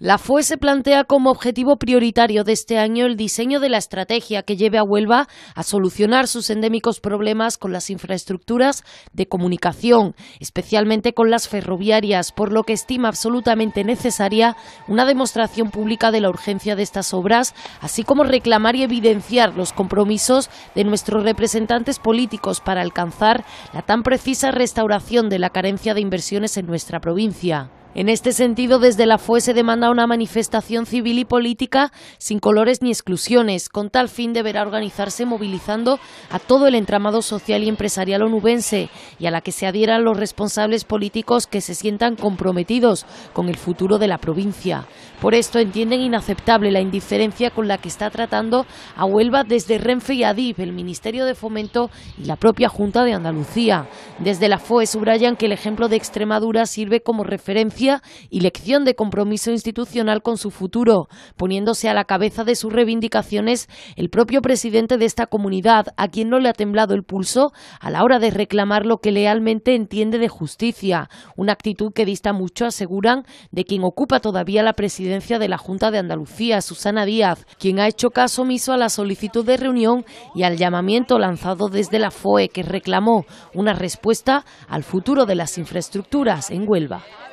La FUE se plantea como objetivo prioritario de este año el diseño de la estrategia que lleve a Huelva a solucionar sus endémicos problemas con las infraestructuras de comunicación, especialmente con las ferroviarias, por lo que estima absolutamente necesaria una demostración pública de la urgencia de estas obras, así como reclamar y evidenciar los compromisos de nuestros representantes políticos para alcanzar la tan precisa restauración de la carencia de inversiones en nuestra provincia. En este sentido, desde la FUE se demanda una manifestación civil y política sin colores ni exclusiones. Con tal fin deberá organizarse movilizando a todo el entramado social y empresarial onubense y a la que se adhieran los responsables políticos que se sientan comprometidos con el futuro de la provincia. Por esto entienden inaceptable la indiferencia con la que está tratando a Huelva desde Renfe y Adif, el Ministerio de Fomento y la propia Junta de Andalucía. Desde la FOE subrayan que el ejemplo de Extremadura sirve como referencia y lección de compromiso institucional con su futuro, poniéndose a la cabeza de sus reivindicaciones el propio presidente de esta comunidad, a quien no le ha temblado el pulso a la hora de reclamar lo que lealmente entiende de justicia, una actitud que dista mucho, aseguran, de quien ocupa todavía la presidencia de la Junta de Andalucía, Susana Díaz, quien ha hecho caso omiso a la solicitud de reunión y al llamamiento lanzado desde la FOE, que reclamó una respuesta al futuro de las infraestructuras en Huelva.